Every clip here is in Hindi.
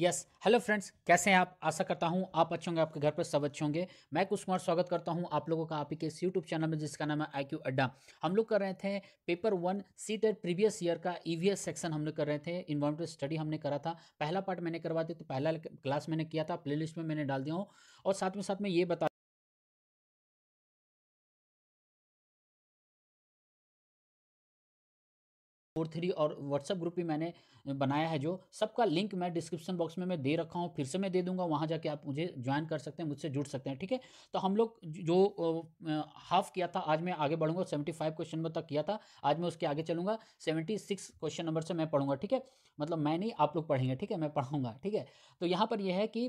यस हेलो फ्रेंड्स कैसे हैं आप आशा करता हूं आप अच्छे होंगे आपके घर पर सब अच्छे होंगे मैं कुछ कुमार स्वागत करता हूं आप लोगों का आप ही के इस यूट्यूब चैनल में जिसका नाम है आई क्यू अड्डा हम लोग कर रहे थे paper one seat at previous year का ईवीएस e सेक्शन हम लोग कर रहे थे इन्वायरमेंटल स्टडी हमने करा था पहला पार्ट मैंने करवा दिया तो पहला क्लास मैंने किया था प्ले में मैंने डाल दिया हूँ और साथ में साथ में ये बता फोर थ्री और व्हाट्सअप ग्रुप भी मैंने बनाया है जो सबका लिंक मैं डिस्क्रिप्शन बॉक्स में मैं दे रखा हूँ फिर से मैं दे दूंगा वहाँ जाके आप मुझे ज्वाइन कर सकते हैं मुझसे जुड़ सकते हैं ठीक है तो हम लोग जो हाफ किया था आज मैं आगे बढ़ूंगा सेवेंटी फाइव क्वेश्चन नंबर तक किया था आज मैं उसके आगे चलूंगा सेवेंटी सिक्स क्वेश्चन नंबर से मैं पढ़ूंगा ठीक है मतलब मैं नहीं आप लोग पढ़ेंगे ठीक है मैं पढ़ूंगा ठीक है तो यहाँ पर यह है कि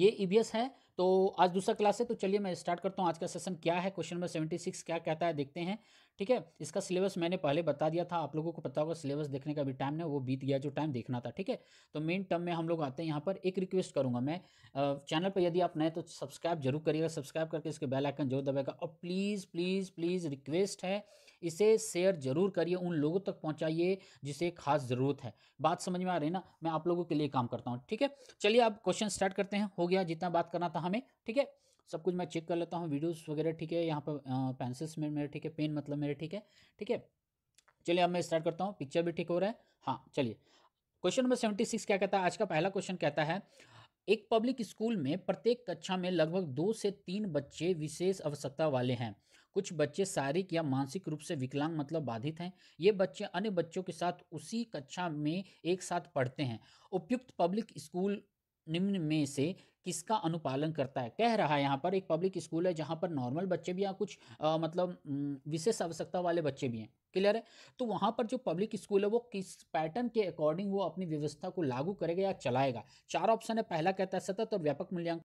ये ई e है तो आज दूसरा क्लास है तो चलिए मैं स्टार्ट करता हूँ आज का सेशन क्या है क्वेश्चन नंबर सेवेंटी सिक्स क्या कहता है देखते हैं ठीक है इसका सिलेबस मैंने पहले बता दिया था आप लोगों को पता होगा सिलेबस देखने का भी टाइम है वो बीत गया जो टाइम देखना था ठीक है तो मेन टर्म में हम लोग आते हैं यहाँ पर एक रिक्वेस्ट करूँगा मैं चैनल पर यदि आप नए तो सब्सक्राइब जरूर करिएगा सब्सक्राइब करके इसके बेल आइकन जरूर दबाएगा और प्लीज़ प्लीज़ प्लीज़ रिक्वेस्ट है इसे शेयर जरूर करिए उन लोगों तक पहुँचाइए जिसे खास ज़रूरत है बात समझ में आ रही है ना मैं आप लोगों के लिए काम करता हूँ ठीक है चलिए आप क्वेश्चन स्टार्ट करते हैं हो गया जितना बात करना था हम हमें ठीक है सब कुछ मैं चेक कर लेता हूँ वीडियोस वगैरह ठीक है यहाँ पर पेंसिल्स में मेरे ठीक है पेन मतलब मेरे ठीक है ठीक है चलिए अब मैं स्टार्ट करता हूँ पिक्चर भी ठीक हो रहा है हाँ चलिए क्वेश्चन नंबर सेवेंटी सिक्स क्या कहता है आज का पहला क्वेश्चन कहता है एक पब्लिक स्कूल में प्रत्येक कक्षा में लगभग दो से तीन बच्चे विशेष आवश्यकता वाले हैं कुछ बच्चे शारीरिक या मानसिक रूप से विकलांग मतलब बाधित हैं ये बच्चे अन्य बच्चों के साथ उसी कक्षा में एक साथ पढ़ते हैं उपयुक्त पब्लिक स्कूल निम्न में से किसका अनुपालन करता है कह रहा है यहाँ पर एक पब्लिक स्कूल है जहाँ पर नॉर्मल बच्चे भी हैं कुछ आ, मतलब विशेष आवश्यकता वाले बच्चे भी हैं क्लियर है तो वहाँ पर जो पब्लिक स्कूल है वो किस पैटर्न के अकॉर्डिंग वो अपनी व्यवस्था को लागू करेगा या चलाएगा चार ऑप्शन है पहला कहता है सतत और व्यापक मूल्यांकन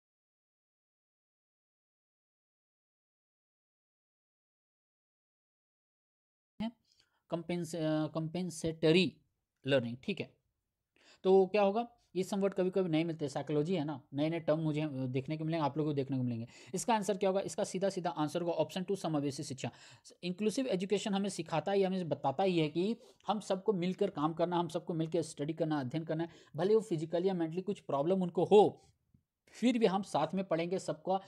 कंपेंस कंपेंसेटरी लर्निंग ठीक है तो क्या होगा ये सम वर्ड कभी कभी नहीं मिलते साइकोलॉजी है ना नए नए टर्म मुझे देखने को मिलेंगे आप लोगों को देखने को मिलेंगे इसका आंसर क्या होगा इसका सीधा सीधा आंसर होगा ऑप्शन टू समावेशी शिक्षा इंक्लूसिव एजुकेशन हमें सिखाता ही हमें बताता ही है कि हम सबको मिलकर काम करना हम सबको मिलकर स्टडी करना अध्ययन करना है भले वो फिजिकली या मेंटली कुछ प्रॉब्लम उनको हो फिर भी हम साथ में पढ़ेंगे सबका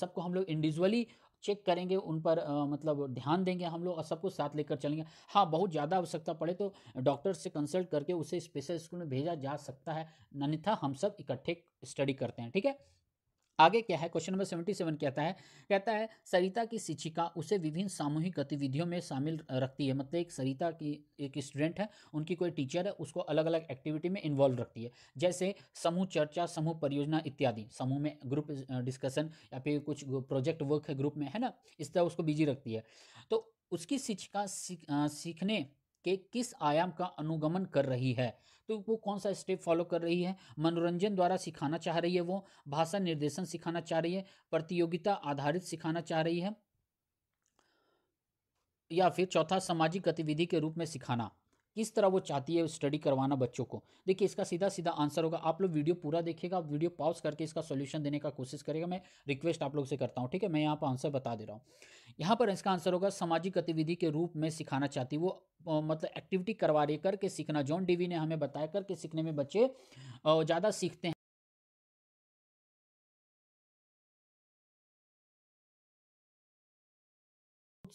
सबको हम लोग इंडिविजुअली चेक करेंगे उन पर आ, मतलब ध्यान देंगे हम लोग और सबको साथ लेकर चलेंगे हाँ बहुत ज़्यादा आवश्यकता पड़े तो डॉक्टर से कंसल्ट करके उसे स्पेशल स्कूल में भेजा जा सकता है अन्यथा हम सब इकट्ठे स्टडी करते हैं ठीक है आगे क्या है क्वेश्चन नंबर सेवेंटी सेवन कहता है कहता है सरिता की शिक्षिका उसे विभिन्न सामूहिक गतिविधियों में शामिल रखती है मतलब एक सरिता की एक स्टूडेंट है उनकी कोई टीचर है उसको अलग अलग एक्टिविटी में इन्वॉल्व रखती है जैसे समूह चर्चा समूह परियोजना इत्यादि समूह में ग्रुप डिस्कशन या फिर कुछ प्रोजेक्ट वर्क है ग्रुप में है ना इस तरह उसको बिजी रखती है तो उसकी शिक्षिका सीखने के किस आयाम का अनुगमन कर रही है तो वो कौन सा स्टेप फॉलो कर रही है मनोरंजन द्वारा सिखाना चाह रही है वो भाषा निर्देशन सिखाना चाह रही है प्रतियोगिता आधारित सिखाना चाह रही है या फिर चौथा सामाजिक गतिविधि के रूप में सिखाना किस तरह वो चाहती है स्टडी करवाना बच्चों को देखिए इसका सीधा सीधा आंसर होगा आप लोग वीडियो पूरा देखिएगा वीडियो पॉज करके इसका सोल्यूशन देने का कोशिश करेगा मैं रिक्वेस्ट आप लोग से करता हूँ ठीक है मैं यहाँ पर आंसर बता दे रहा हूँ यहाँ पर इसका आंसर होगा सामाजिक गतिविधि के रूप में सिखाना चाहती वो मतलब एक्टिविटी करवा रही करके सीखना जॉन डीवी ने हमें बताया करके सीखने में बच्चे ज़्यादा सीखते हैं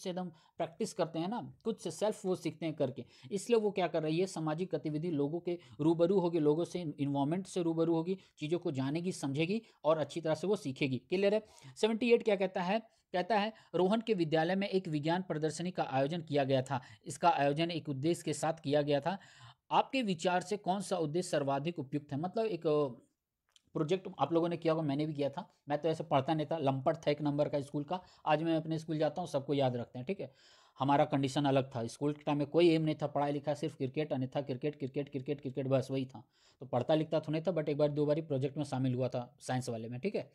से एकदम प्रैक्टिस करते हैं ना खुद से सेल्फ वो सीखते हैं करके इसलिए वो क्या कर रही है सामाजिक गतिविधि लोगों के रूबरू होगी लोगों से इन्वायरमेंट से रूबरू होगी चीज़ों को जानेगी समझेगी और अच्छी तरह से वो सीखेगी क्लियर है सेवेंटी क्या कहता है कहता है रोहन के विद्यालय में एक विज्ञान प्रदर्शनी का आयोजन किया गया था इसका आयोजन एक उद्देश्य के साथ किया गया था आपके विचार से कौन सा उद्देश्य सर्वाधिक उपयुक्त है मतलब एक प्रोजेक्ट आप लोगों ने किया होगा मैंने भी किया था मैं तो ऐसे पढ़ता नहीं था लंपट था एक नंबर का स्कूल का आज मैं अपने स्कूल जाता हूँ सबको याद रखते हैं ठीक है हमारा कंडीशन अलग था स्कूल के टाइम में कोई एम नहीं था पढ़ाई लिखा सिर्फ क्रिकेट अन्यथा क्रिकेट क्रिकेट क्रिकेट क्रिकेट बस वही था तो पढ़ता लिखता तो नहीं था बट एक बार दो बारी प्रोजेक्ट में शामिल हुआ था साइंस वाले में ठीक है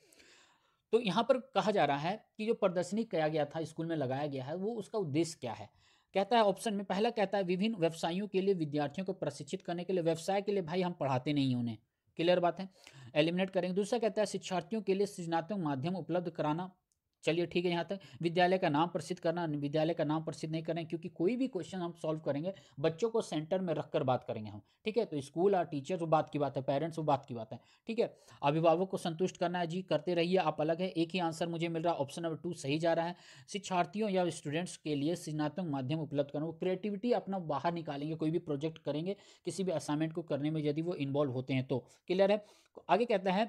तो यहाँ पर कहा जा रहा है कि जो प्रदर्शनी किया गया था स्कूल में लगाया गया है वो उसका उद्देश्य क्या है कहता है ऑप्शन में पहला कहता है विभिन्न व्यवसायियों के लिए विद्यार्थियों को प्रशिक्षित करने के लिए व्यवसाय के लिए भाई हम पढ़ाते नहीं उन्हें क्लियर बात है एलिमिनेट करेंगे दूसरा कहता है शिक्षार्थियों के लिए सृजनात्मक माध्यम उपलब्ध कराना चलिए ठीक है यहाँ तक विद्यालय का नाम प्रसिद्ध करना विद्यालय का नाम प्रसिद्ध नहीं करें क्योंकि कोई भी क्वेश्चन हम सॉल्व करेंगे बच्चों को सेंटर में रखकर बात करेंगे हम ठीक है तो स्कूल और टीचर्स वो बात की बात है पेरेंट्स वो बात की बात है ठीक है अभिभावक को संतुष्ट करना है जी करते रहिए आप अलग है एक ही आंसर मुझे मिल रहा है ऑप्शन नंबर टू सही जा रहा है शिक्षार्थियों या स्टूडेंट्स के लिए सृजनात्मक माध्यम उपलब्ध करना वो क्रिएटिविटी अपना बाहर निकालेंगे कोई भी प्रोजेक्ट करेंगे किसी भी असाइनमेंट को करने में यदि वो इन्वॉल्व होते हैं तो क्लियर है आगे कहता है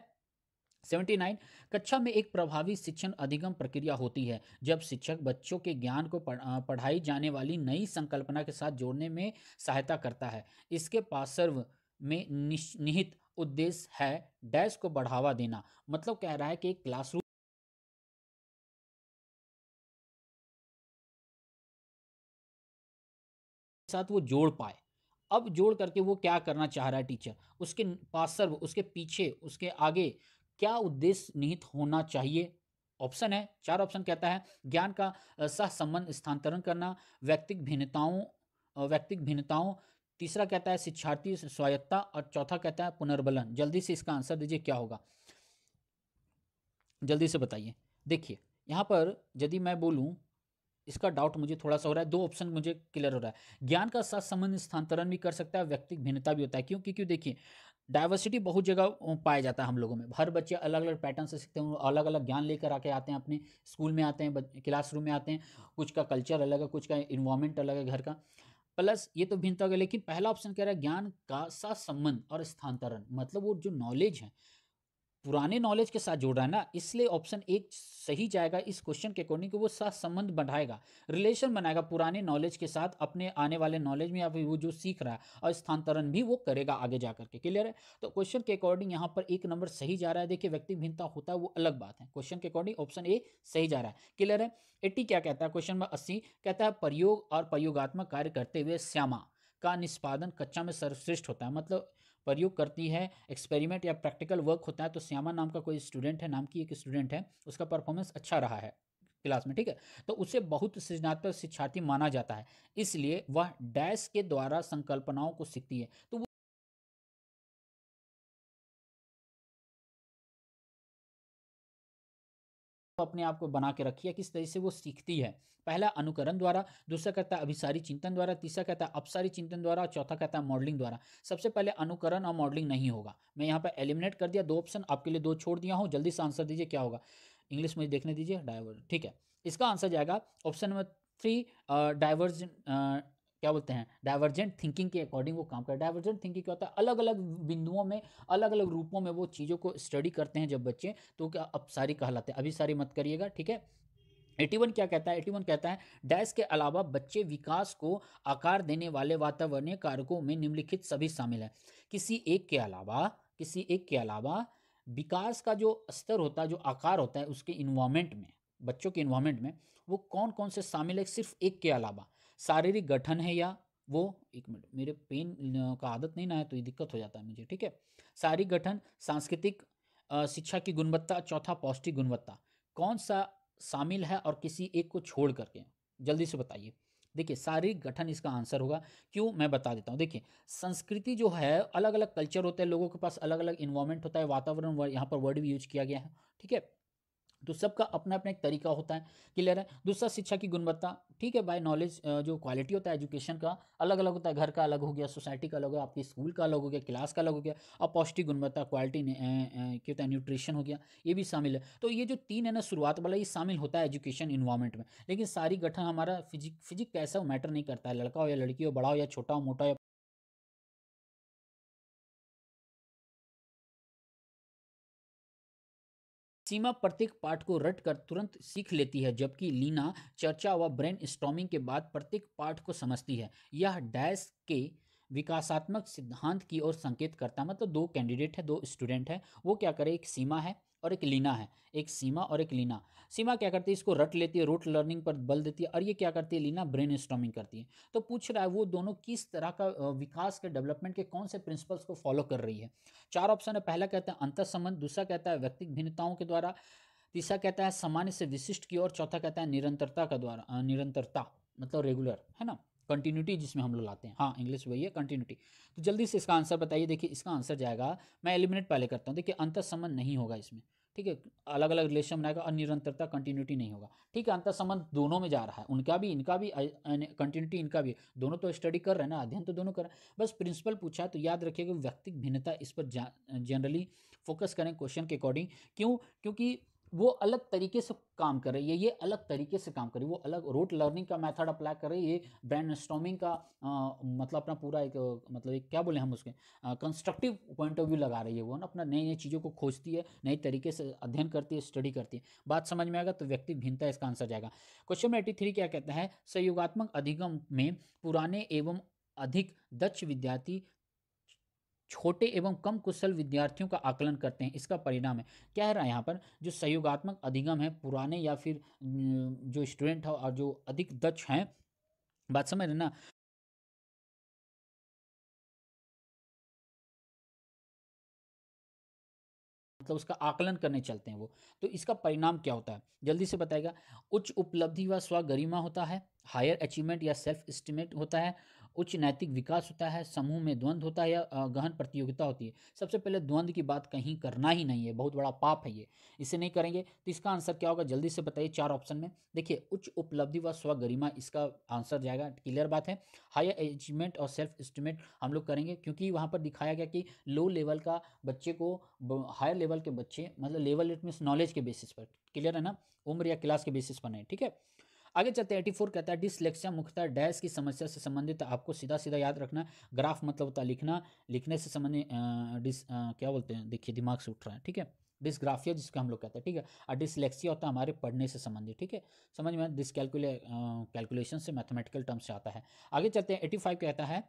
79 कक्षा में एक प्रभावी शिक्षण अधिगम प्रक्रिया होती है जब शिक्षक बच्चों के ज्ञान को पढ़ाई जाने वाली नई संकल्पना के साथ जोड़ने में सहायता करता है इसके पार्श्व में निहित उद्देश्य है डैश को बढ़ावा देना मतलब कह रहा है कि क्लासरूम साथ वो जोड़ पाए अब जोड़ करके वो क्या करना चाह रहा है टीचर उसके पास सर्व उसके पीछे उसके आगे क्या उद्देश्य निहित होना चाहिए ऑप्शन है चार ऑप्शन कहता है ज्ञान का सह संबंध स्थानांतरण करना व्यक्तिक भिन्नताओं व्यक्तिक भिन्नताओं तीसरा कहता है शिक्षार्थी स्वायत्ता और चौथा कहता है पुनर्बलन जल्दी से इसका आंसर दीजिए क्या होगा जल्दी से बताइए देखिए यहाँ पर यदि मैं बोलूँ इसका डाउट मुझे थोड़ा सा हो रहा है दो ऑप्शन मुझे क्लियर हो रहा है ज्ञान का सह संबंध स्थानांतरण भी कर सकता है व्यक्तिक भिन्नता भी होता है क्यों क्योंकि देखिए डाइवर्सिटी बहुत जगह पाया जाता है हम लोगों में हर बच्चे अलग अलग पैटर्न से सीखते हैं अलग अलग ज्ञान लेकर आके आते हैं अपने स्कूल में आते हैं क्लासरूम में आते हैं कुछ का कल्चर अलग है कुछ का इन्वायरमेंट अलग है घर का प्लस ये तो भिन्नता हो गया लेकिन पहला ऑप्शन कह रहा है ज्ञान का सा संबंध और स्थानांतरण मतलब वो जो नॉलेज है पुराने नॉलेज के साथ जोड़ रहा है ना इसलिए ऑप्शन एक सही जाएगा इस क्वेश्चन के अकॉर्डिंग वो साथ संबंध बढ़ाएगा रिलेशन बनाएगा पुराने नॉलेज के साथ अपने आने वाले नॉलेज में या फिर वो जो सीख रहा है और स्थानांतरण भी वो करेगा आगे जा करके क्लियर है तो क्वेश्चन के अकॉर्डिंग यहाँ पर एक नंबर सही जा रहा है देखिए व्यक्ति भिन्नता होता है वो अलग बात है क्वेश्चन के अकॉर्डिंग ऑप्शन ए सही जा रहा है क्लियर है एट्टी क्या कहता है क्वेश्चन नंबर अस्सी कहता है प्रयोग और प्रयोगात्मक कार्य करते हुए श्यामा का निष्पादन कक्षा में सर्वश्रेष्ठ होता है मतलब प्रयोग करती है एक्सपेरिमेंट या प्रैक्टिकल वर्क होता है तो श्यामा नाम का कोई स्टूडेंट है नाम की एक स्टूडेंट है उसका परफॉर्मेंस अच्छा रहा है क्लास में ठीक है तो उसे बहुत सृजनात्मक शिक्षार्थी माना जाता है इसलिए वह डैश के द्वारा संकल्पनाओं को सीखती है तो अपने आप को बना के रखी है किस तरीके से वो सीखती है पहला अनुकरण द्वारा दूसरा कहता है अभिसारी चिंतन द्वारा तीसरा कहता है अपसारी चिंतन द्वारा और चौथा कहता है मॉडलिंग द्वारा सबसे पहले अनुकरण और मॉडलिंग नहीं होगा मैं यहाँ पर एलिमिनेट कर दिया दो ऑप्शन आपके लिए दो छोड़ दिया हूँ जल्दी से आंसर दीजिए क्या होगा इंग्लिश मुझे देखने दीजिए डाइवर्जन ठीक है इसका आंसर जाएगा ऑप्शन नंबर थ्री डाइवर्जन क्या बोलते हैं डाइवर्जेंट थिंकिंग के अकॉर्डिंग वो काम करता है डाइवर्जेंट थिंकिंग क्या होता है अलग अलग बिंदुओं में अलग अलग रूपों में वो चीज़ों को स्टडी करते हैं जब बच्चे तो क्या अब सारी कहलाते हैं अभी सारी मत करिएगा ठीक है एटी वन क्या कहता है एटी वन कहता है डैश के अलावा बच्चे विकास को आकार देने वाले वातावरणीय कारकों में निम्नलिखित सभी शामिल हैं किसी एक के अलावा किसी एक के अलावा विकास का जो स्तर होता है जो आकार होता है उसके इन्वामेंट में बच्चों के इन्वामेंट में वो कौन कौन से शामिल है सिर्फ एक के अलावा शारीरिक गठन है या वो एक मिनट मेरे पेन का आदत नहीं ना है तो ये दिक्कत हो जाता है मुझे ठीक है शारीरिक गठन सांस्कृतिक शिक्षा की गुणवत्ता चौथा पौष्टिक गुणवत्ता कौन सा शामिल है और किसी एक को छोड़ करके जल्दी से बताइए देखिए शारीरिक गठन इसका आंसर होगा क्यों मैं बता देता हूँ देखिए संस्कृति जो है अलग अलग कल्चर होते हैं लोगों के पास अलग अलग इन्वायरमेंट होता है वातावरण यहाँ पर वर्ड भी यूज किया गया है ठीक है तो सबका अपना अपना एक तरीका होता है क्लियर है दूसरा शिक्षा की गुणवत्ता ठीक है बाय नॉलेज जो क्वालिटी होता है एजुकेशन का अलग अलग होता है घर का अलग हो गया सोसाइटी का अलग हो गया आपके स्कूल का अलग हो गया क्लास का अलग हो गया और पौष्टिक गुणवत्ता क्वालिटी क्या होता है न्यूट्रिशन हो गया ये भी शामिल है तो ये जो तीन है ना शुरुआत वाला ये शामिल होता है एजुकेशन इन्वायरमेंट में लेकिन सारी गठन हमारा फिजिक फिजिक कैसा मैटर नहीं करता है लड़का हो या लड़की हो बड़ा हो या छोटा हो मोटा हो सीमा प्रत्येक पाठ को रट कर तुरंत सीख लेती है जबकि लीना चर्चा व ब्रेन स्टॉमिंग के बाद प्रत्येक पाठ को समझती है यह डैश के विकासात्मक सिद्धांत की ओर संकेत करता है मतलब दो कैंडिडेट है दो स्टूडेंट है वो क्या करे एक सीमा है और एक लीना है एक सीमा और एक लीना सीमा क्या करती है इसको रट लेती है रूट लर्निंग पर बल देती है और ये क्या करती है लीना ब्रेन करती है तो पूछ रहा है वो दोनों किस तरह का विकास के डेवलपमेंट के कौन से प्रिंसिपल्स को फॉलो कर रही है चार ऑप्शन है पहला कहता है अंतर संबंध दूसरा कहता है व्यक्तिक भिन्नताओं के द्वारा तीसरा कहता है सामान्य से विशिष्ट की और चौथा कहता है निरंतरता का द्वारा निरंतरता मतलब रेगुलर है ना कंटिन्यूटी जिसमें हम लोग लाते हैं हाँ इंग्लिश वही है कंटिन्यूटी तो जल्दी से इसका आंसर बताइए देखिए इसका आंसर जाएगा मैं एलिमिनेट पहले करता हूँ देखिए अंतर संबंध नहीं होगा इसमें ठीक है अलग अलग रिलेशन बनाएगा और निरंतरता कंटिन्यूटी नहीं होगा ठीक है अंतर संबंध दोनों में जा रहा है उनका भी इनका भी कंटिन्यूटी इनका भी दोनों तो स्टडी कर रहे हैं ना अध्ययन तो दोनों कर रहे हैं बस प्रिंसिपल पूछा है तो याद रखिएगा व्यक्तिक भिन्नता इस पर जनरली फोकस करें क्वेश्चन के अकॉर्डिंग क्यों क्योंकि वो अलग तरीके से काम कर रही है ये अलग तरीके से काम कर रही है वो अलग रोट लर्निंग का मेथड अप्लाई कर रही है ये ब्रेन स्टॉमिंग का आ, मतलब अपना पूरा एक मतलब एक क्या बोले हम उसके कंस्ट्रक्टिव पॉइंट ऑफ व्यू लगा रही है वो ना अपना नई नई चीज़ों को खोजती है नई तरीके से अध्ययन करती है स्टडी करती है बात समझ में आएगा तो व्यक्ति भिन्नता इसका आंसर जाएगा क्वेश्चन नंबर एटी थ्री क्या कहता है सहयोगात्मक अधिगम में पुराने एवं अधिक दक्ष विद्यार्थी छोटे एवं कम कुशल विद्यार्थियों का आकलन करते हैं इसका परिणाम है क्या है रहा है यहाँ पर जो सहयोगात्मक अधिगम है पुराने या फिर जो स्टूडेंट हो और जो अधिक दक्ष हैं बात समझ रहे ना मतलब उसका आकलन करने चलते हैं वो तो इसका परिणाम क्या होता है जल्दी से बताएगा उच्च उपलब्धि व स्वगरिमा होता है हायर अचीवमेंट या सेल्फ एस्टिमेट होता है उच्च नैतिक विकास होता है समूह में द्वंद्व होता है या गहन प्रतियोगिता होती है सबसे पहले द्वंद्व की बात कहीं करना ही नहीं है बहुत बड़ा पाप है ये इसे नहीं करेंगे तो इसका आंसर क्या होगा जल्दी से बताइए चार ऑप्शन में देखिए उच्च उपलब्धि व स्वगरिमा इसका आंसर जाएगा क्लियर बात है हाई अचीवमेंट और सेल्फ एस्टिमेट हम लोग करेंगे क्योंकि वहाँ पर दिखाया गया कि लो लेवल का बच्चे को हायर लेवल के बच्चे मतलब लेवल इट मीन्स नॉलेज के बेसिस पर क्लियर है ना उम्र या क्लास के बेसिस पर नहीं ठीक है आगे चलते हैं एटी फोर कहता है डिसलेक्सिया मुख्यतः डैश की समस्या से संबंधित आपको सीधा सीधा याद रखना ग्राफ मतलब होता है लिखना लिखने से संबंधित डिस क्या बोलते हैं देखिए दिमाग से उठ रहा है ठीक है डिसग्राफिया जिसको हम लोग कहते हैं ठीक है और डिसलेक्सिया होता है हमारे पढ़ने से संबंधित ठीक है समझ में डिस कैलकुले कैलकुलेशन से मैथमेटिकल टर्म से आता है आगे चलते हैं एटी फाइव कहता है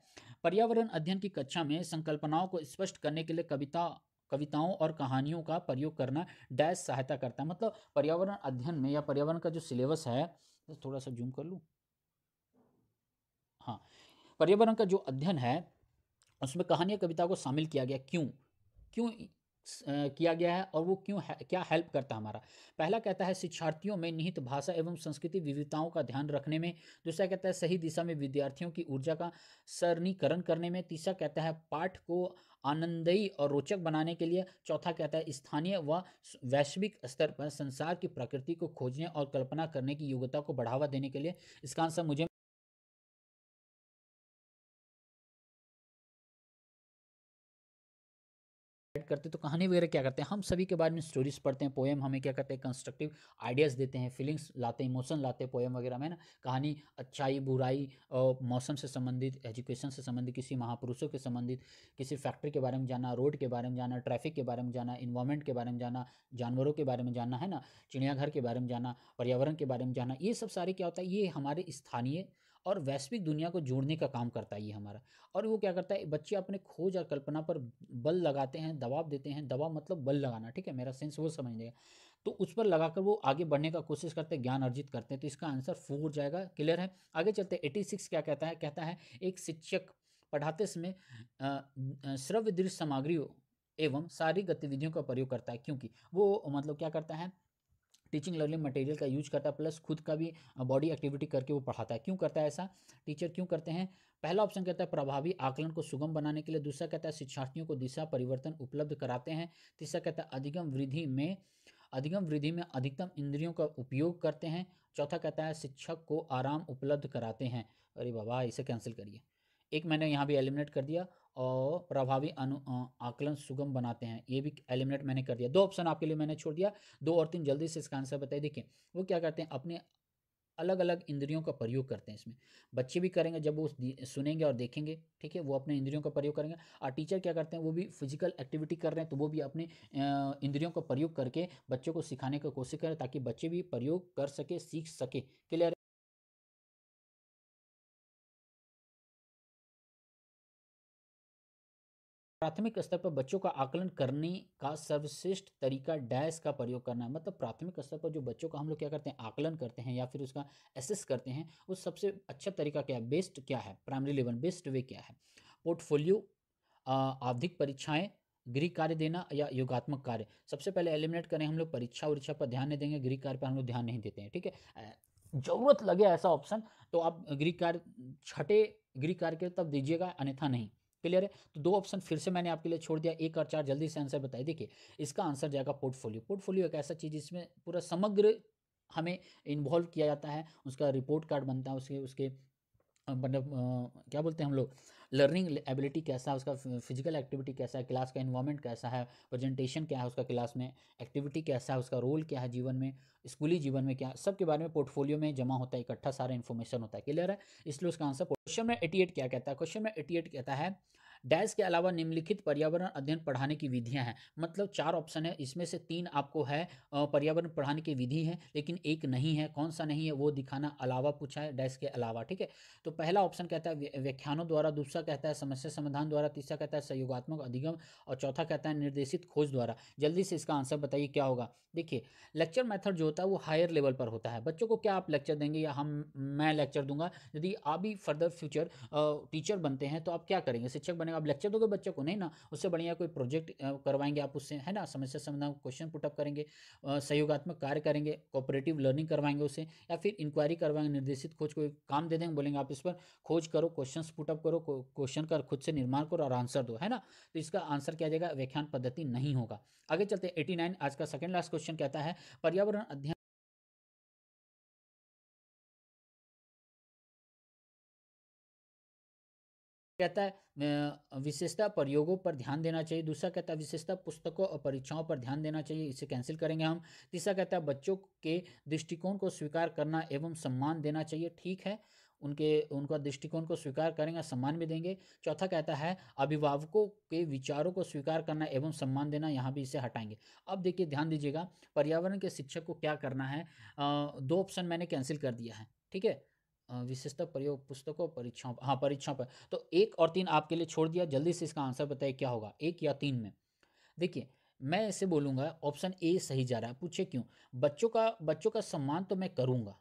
पर्यावरण अध्ययन की कक्षा में संकल्पनाओं को स्पष्ट करने के लिए कविता कविताओं और कहानियों का प्रयोग करना डैश सहायता करता है मतलब पर्यावरण अध्ययन में या पर्यावरण का जो सिलेबस है तो थोड़ा सा जूम कर लूँ हाँ पर्यावरण का जो अध्ययन है उसमें कहानी कविता को शामिल किया गया क्यों क्यों किया गया है और वो क्यों है, क्या हेल्प करता है हमारा पहला कहता है शिक्षार्थियों में निहित भाषा एवं संस्कृति विविधताओं का ध्यान रखने में दूसरा कहता है सही दिशा में विद्यार्थियों की ऊर्जा का सरणीकरण करने में तीसरा कहता है पाठ को आनंदयी और रोचक बनाने के लिए चौथा कहता है स्थानीय व वैश्विक स्तर पर संसार की प्रकृति को खोजने और कल्पना करने की योग्यता को बढ़ावा देने के लिए इसका आंसर मुझे इंटरेक्ट करते हैं तो कहानी वगैरह क्या करते हैं हम सभी के बारे में स्टोरीज पढ़ते हैं पोएम हमें क्या करते हैं कंस्ट्रक्टिव आइडियाज़ देते हैं फीलिंग्स लाते हैं इमोशन लाते हैं पोएम वगैरह में ना कहानी अच्छाई बुराई और मौसम से संबंधित एजुकेशन से संबंधित किसी महापुरुषों के संबंधित किसी फैक्ट्री के बारे में जाना रोड के बारे में जाना ट्रैफिक के बारे में जाना इन्वायरमेंट के बारे में जाना जानवरों के बारे में जाना है ना चिड़ियाघर के बारे में जाना पर्यावरण के बारे में जाना ये सब सारे क्या होता है ये हमारे स्थानीय और वैश्विक दुनिया को जोड़ने का काम करता है ये हमारा और वो क्या करता है बच्चे अपने खोज और कल्पना पर बल लगाते हैं दबाव देते हैं दबाव मतलब बल लगाना ठीक है मेरा सेंस वो समझ लेगा तो उस पर लगाकर वो आगे बढ़ने का कोशिश करते हैं ज्ञान अर्जित करते हैं तो इसका आंसर फोर जाएगा क्लियर है आगे चलते एटी सिक्स क्या कहता है कहता है एक शिक्षक पढ़ाते समय श्रव्य दृश्य सामग्रियों एवं सारी गतिविधियों का प्रयोग करता है क्योंकि वो मतलब क्या करता है टीचिंग लर्निंग मटेरियल का यूज करता है प्लस खुद का भी बॉडी एक्टिविटी करके वो पढ़ाता है क्यों करता है ऐसा टीचर क्यों करते हैं पहला ऑप्शन कहता है प्रभावी आकलन को सुगम बनाने के लिए दूसरा कहता है शिक्षार्थियों को दिशा परिवर्तन उपलब्ध कराते हैं तीसरा कहता है अधिगम वृद्धि में अधिगम वृद्धि में अधिकतम इंद्रियों का उपयोग करते हैं चौथा कहता है शिक्षक को आराम उपलब्ध कराते हैं अरे बाबा इसे कैंसिल करिए एक मैंने यहाँ भी एलिमिनेट कर दिया और प्रभावी अनु आकलन सुगम बनाते हैं ये भी एलिमिनेट मैंने कर दिया दो ऑप्शन आपके लिए मैंने छोड़ दिया दो और तीन जल्दी से इसका आंसर बताइए देखिए वो क्या करते हैं अपने अलग अलग इंद्रियों का प्रयोग करते हैं इसमें बच्चे भी करेंगे जब वो सुनेंगे और देखेंगे ठीक है वो अपने इंद्रियों का प्रयोग करेंगे और टीचर क्या करते हैं वो भी फिजिकल एक्टिविटी कर रहे हैं तो वो भी अपने इंद्रियों का प्रयोग करके बच्चों को सिखाने की कोशिश करें ताकि बच्चे भी प्रयोग कर सके सीख सके क्लियर प्राथमिक स्तर पर बच्चों का आकलन करने का सर्वश्रेष्ठ तरीका डैश का प्रयोग करना है मतलब प्राथमिक स्तर पर जो बच्चों का हम लोग क्या करते हैं आकलन करते हैं या फिर उसका एसेस करते हैं उस सबसे अच्छा तरीका क्या है बेस्ट क्या है प्राइमरी लेवल बेस्ट वे क्या है पोर्टफोलियो आवधिक परीक्षाएँ गृह कार्य देना या योगात्मक कार्य सबसे पहले एलिमिनेट करें हम लोग परीक्षा वरीक्षा पर ध्यान नहीं देंगे गृह कार्य पर हम लोग ध्यान नहीं देते हैं ठीक है जरूरत लगे ऐसा ऑप्शन तो आप गृह कार्य छठे गृह कार्य के तब दीजिएगा अन्यथा नहीं क्लियर है तो दो ऑप्शन फिर से मैंने आपके लिए छोड़ दिया एक और चार जल्दी से आंसर बताइए देखिए इसका आंसर जाएगा पोर्टफोलियो पोर्टफोलियो एक ऐसा चीज़ जिसमें पूरा समग्र हमें इन्वॉल्व किया जाता है उसका रिपोर्ट कार्ड बनता है उसके उसके मतलब क्या बोलते हैं हम लोग लर्निंग एबिलिटी कैसा है उसका फिजिकल एक्टिविटी कैसा है क्लास का इन्वायरमेंट कैसा है प्रेजेंटेशन क्या है उसका क्लास में एक्टिविटी कैसा है उसका रोल क्या है जीवन में स्कूली जीवन में क्या सब के बारे में पोर्टफोलियो में जमा होता है इकट्ठा सारा इन्फॉर्मेशन होता है क्लियर है इसलिए उसका आंसर क्वेश्चन में एटी क्या कहता है क्वेश्चन में एटी कहता है डैश के अलावा निम्नलिखित पर्यावरण अध्ययन पढ़ाने की विधियां हैं मतलब चार ऑप्शन है इसमें से तीन आपको है पर्यावरण पढ़ाने की विधि है लेकिन एक नहीं है कौन सा नहीं है वो दिखाना अलावा पूछा है डैश के अलावा ठीक है तो पहला ऑप्शन कहता है व्याख्यानों द्वारा दूसरा कहता है समस्या समाधान द्वारा तीसरा कहता है सहयोगात्मक अधिगम और चौथा कहता है निर्देशित खोज द्वारा जल्दी से इसका आंसर बताइए क्या होगा देखिए लेक्चर मेथड जो होता है वो हायर लेवल पर होता है बच्चों को क्या आप लेक्चर देंगे या हम मैं लेक्चर दूंगा यदि आप भी फर्दर फ्यूचर टीचर बनते हैं तो आप क्या करेंगे शिक्षक बनेगा अब लेक्चर दोगे बच्चे को नहीं ना उससे बढ़िया कोई प्रोजेक्ट करवाएंगे आप उससे है ना समस्या समाधान क्वेश्चन पुटअप करेंगे सहयोगात्मक कार्य करेंगे कोऑपरेटिव लर्निंग करवाएंगे उसे या फिर इंक्वायरी करवाएंगे निर्देशित खोज कोई काम दे देंगे बोलेंगे आप इस पर खोज करो क्वेश्चन पुटअप करो क्वेश्चन कर खुद से निर्माण करो और आंसर दो है ना तो इसका आंसर क्या जाएगा व्याख्यान पद्धति नहीं होगा आगे चलते एटी नाइन आज का सेकेंड लास्ट क्वेश्चन कहता है पर्यावरण अध्ययन कहता है विशेषता प्रयोगों पर ध्यान देना चाहिए दूसरा कहता है विशेषता पुस्तकों और परीक्षाओं पर ध्यान देना चाहिए इसे कैंसिल करेंगे हम तीसरा कहता है बच्चों के दृष्टिकोण को स्वीकार करना एवं सम्मान देना चाहिए ठीक है उनके उनका दृष्टिकोण को स्वीकार करेंगे सम्मान भी देंगे चौथा कहता है अभिभावकों के विचारों को स्वीकार करना एवं सम्मान देना यहाँ भी इसे हटाएंगे अब देखिए ध्यान दीजिएगा पर्यावरण के शिक्षक को क्या करना है दो ऑप्शन मैंने कैंसिल कर दिया है ठीक है विशेषता प्रयोग पुस्तकों परीक्षाओं पर हाँ परीक्षाओं पर तो एक और तीन आपके लिए छोड़ दिया जल्दी से इसका आंसर बताइए क्या होगा एक या तीन में देखिए मैं ऐसे बोलूँगा ऑप्शन ए सही जा रहा है पूछे क्यों बच्चों का बच्चों का सम्मान तो मैं करूँगा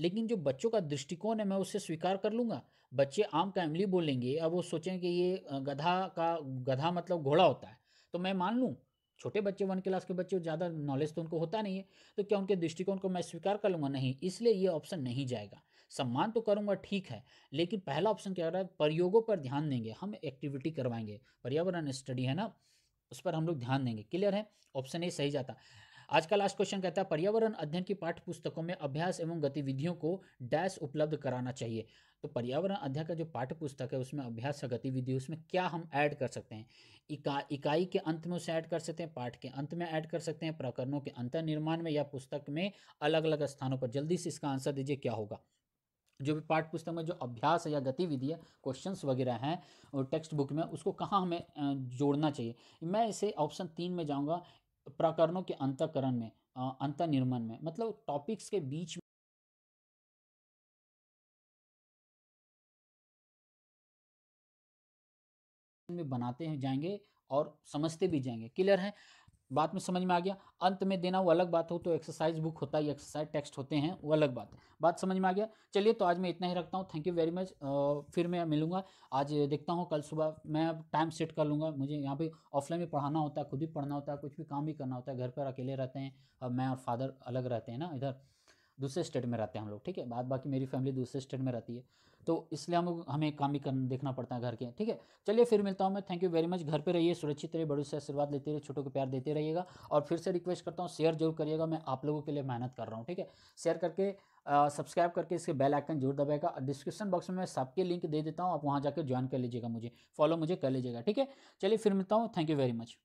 लेकिन जो बच्चों का दृष्टिकोण है मैं उसे स्वीकार कर लूँगा बच्चे आम फैमिली बोलेंगे अब वो सोचेंगे कि ये गधा का गधा मतलब घोड़ा होता है तो मैं मान लूँ छोटे बच्चे वन क्लास के बच्चे ज़्यादा नॉलेज तो उनको होता नहीं है तो क्या उनके दृष्टिकोण को मैं स्वीकार कर लूँगा नहीं इसलिए ये ऑप्शन नहीं जाएगा सम्मान तो करूंगा ठीक है लेकिन पहला ऑप्शन क्या रहा है प्रयोगों पर ध्यान देंगे हम एक्टिविटी करवाएंगे पर्यावरण स्टडी है ना उस पर हम लोग ध्यान देंगे क्लियर है ऑप्शन ए सही जाता आज का लास्ट क्वेश्चन कहता है पर्यावरण अध्ययन की पाठ्य पुस्तकों में अभ्यास एवं गतिविधियों को डैश उपलब्ध कराना चाहिए तो पर्यावरण अध्ययन का जो पाठ्य पुस्तक है उसमें अभ्यास और गतिविधि उसमें क्या हम ऐड कर सकते हैं इका इकाई के अंत में उसे ऐड कर सकते हैं पाठ के अंत में ऐड कर सकते हैं प्रकरणों के अंतर निर्माण में या पुस्तक में अलग अलग स्थानों पर जल्दी से इसका आंसर दीजिए क्या होगा जो भी पाठ पुस्तक में जो अभ्यास है या गतिविधि है क्वेश्चंस वगैरह हैं और टेक्स्ट बुक में उसको कहाँ हमें जोड़ना चाहिए मैं इसे ऑप्शन तीन में जाऊँगा प्रकरणों के अंतकरण में अंतर्निर्मन में मतलब टॉपिक्स के बीच में बनाते हैं जाएंगे और समझते भी जाएंगे क्लियर है बात में समझ में आ गया अंत में देना वो अलग बात हो तो एक्सरसाइज बुक होता है एक्सरसाइज टेक्स्ट होते हैं वो अलग बात है बात समझ में आ गया चलिए तो आज मैं इतना ही रखता हूँ थैंक यू वेरी मच फिर मैं मिलूंगा आज देखता हूँ कल सुबह मैं टाइम सेट कर लूँगा मुझे यहाँ पे ऑफलाइन में पढ़ाना होता है खुद भी पढ़ना होता है कुछ भी काम भी करना होता है घर पर अकेले रहते हैं अब मैं और फादर अलग रहते हैं ना इधर दूसरे स्टेट में रहते हैं हम लोग ठीक है बाद बाकी मेरी फैमिली दूसरे स्टेट में रहती है तो इसलिए हम हमें काम भी देखना पड़ता है घर के ठीक है चलिए फिर मिलता हूँ मैं थैंक यू वेरी मच घर पर रहिए सुरक्षित रहिए बड़ों से आशीर्वाद लेते रहिए छोटों को प्यार देते रहिएगा और फिर से रिक्वेस्ट करता हूँ शेयर जरूर करिएगा मैं आप लोगों के लिए मेहनत कर रहा हूँ ठीक है शेयर करके सब्सक्राइब करके इसके बेल आइकन जरूर दबाएगा और डिस्क्रिप्शन बॉक्स में मैं सबके लिंक दे देता हूँ आप वहाँ जाकर ज्वाइन कर लीजिएगा मुझे फॉलो मुझे कर लीजिएगा ठीक है चलिए फिर मिलता हूँ थैंक यू वेरी मच